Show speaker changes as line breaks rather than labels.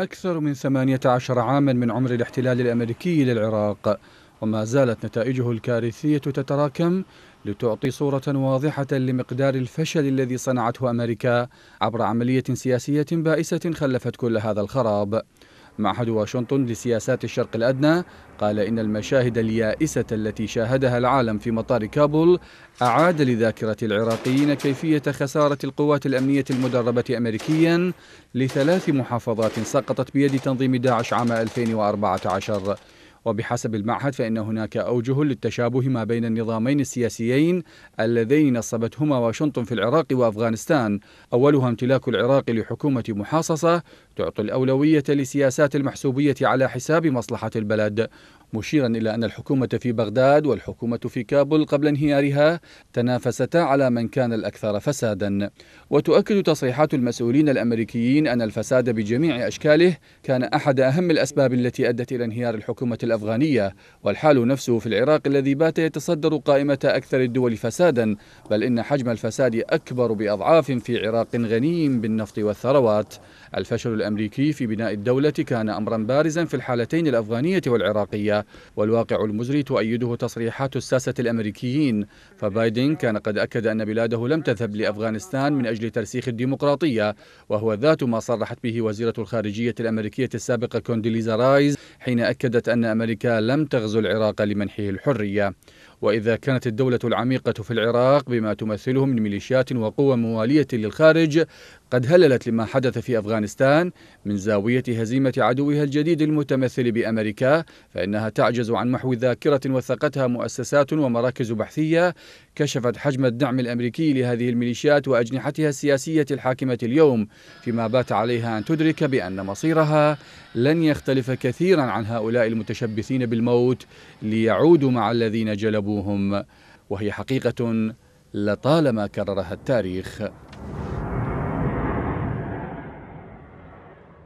أكثر من 18 عاما من عمر الاحتلال الأمريكي للعراق وما زالت نتائجه الكارثية تتراكم لتعطي صورة واضحة لمقدار الفشل الذي صنعته أمريكا عبر عملية سياسية بائسة خلفت كل هذا الخراب معهد واشنطن لسياسات الشرق الأدنى قال إن المشاهد اليائسة التي شاهدها العالم في مطار كابول أعاد لذاكرة العراقيين كيفية خسارة القوات الأمنية المدربة أمريكيا لثلاث محافظات سقطت بيد تنظيم داعش عام 2014 وبحسب المعهد فإن هناك أوجه للتشابه ما بين النظامين السياسيين اللذين نصبتهما واشنطن في العراق وأفغانستان أولها امتلاك العراق لحكومة محاصصة تعطي الأولوية لسياسات المحسوبية على حساب مصلحة البلد مشيرا إلى أن الحكومة في بغداد والحكومة في كابل قبل انهيارها تنافستا على من كان الأكثر فسادا وتؤكد تصريحات المسؤولين الأمريكيين أن الفساد بجميع أشكاله كان أحد أهم الأسباب التي أدت إلى انهيار الحكومة الأمريكية الأفغانية والحال نفسه في العراق الذي بات يتصدر قائمة أكثر الدول فسادا بل إن حجم الفساد أكبر بأضعاف في عراق غني بالنفط والثروات الفشل الأمريكي في بناء الدولة كان أمرا بارزا في الحالتين الأفغانية والعراقية والواقع المزري تؤيده تصريحات الساسة الأمريكيين فبايدن كان قد أكد أن بلاده لم تذهب لأفغانستان من أجل ترسيخ الديمقراطية وهو ذات ما صرحت به وزيرة الخارجية الأمريكية السابقة كونديليزا رايز حين أكدت أن أمريكا لم تغزو العراق لمنحه الحرية وإذا كانت الدولة العميقة في العراق بما تمثله من ميليشيات وقوى موالية للخارج قد هللت لما حدث في أفغانستان من زاوية هزيمة عدوها الجديد المتمثل بأمريكا فإنها تعجز عن محو ذاكرة وثقتها مؤسسات ومراكز بحثية كشفت حجم الدعم الأمريكي لهذه الميليشيات وأجنحتها السياسية الحاكمة اليوم فيما بات عليها أن تدرك بأن مصيرها لن يختلف كثيرا عن هؤلاء المتشبثين بالموت ليعودوا مع الذين جلبوا أبوهم وهي حقيقة لطالما كررها التاريخ